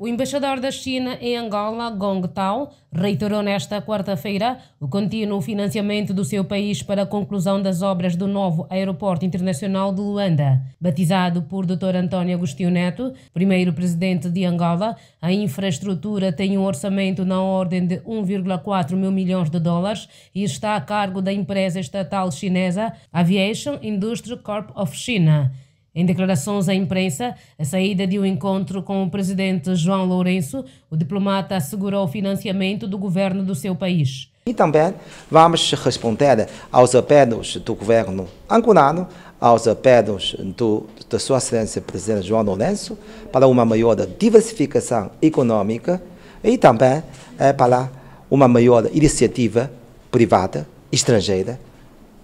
O embaixador da China em Angola, Gong Tao, reiterou nesta quarta-feira o contínuo financiamento do seu país para a conclusão das obras do novo Aeroporto Internacional de Luanda. Batizado por Dr. António Agostinho Neto, primeiro presidente de Angola, a infraestrutura tem um orçamento na ordem de 1,4 mil milhões de dólares e está a cargo da empresa estatal chinesa Aviation Industry Corp of China. Em declarações à imprensa, a saída de um encontro com o presidente João Lourenço, o diplomata assegurou o financiamento do governo do seu país. E também vamos responder aos apelos do governo angolano, aos apelos do, da Sua Excelência Presidente João Lourenço para uma maior diversificação econômica e também é, para uma maior iniciativa privada, estrangeira.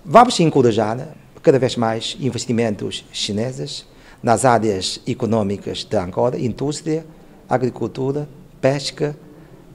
Vamos encorajar cada vez mais investimentos chineses nas áreas econômicas de Angola, indústria, agricultura, pesca,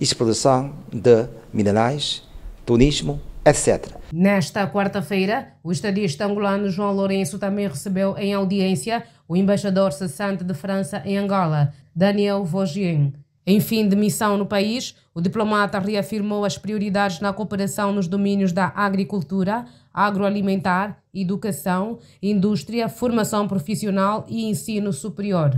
exploração de minerais, turismo, etc. Nesta quarta-feira, o estadista angolano João Lourenço também recebeu em audiência o embaixador cessante de França em Angola, Daniel Vogien. Em fim de missão no país, o diplomata reafirmou as prioridades na cooperação nos domínios da agricultura, agroalimentar, educação, indústria, formação profissional e ensino superior.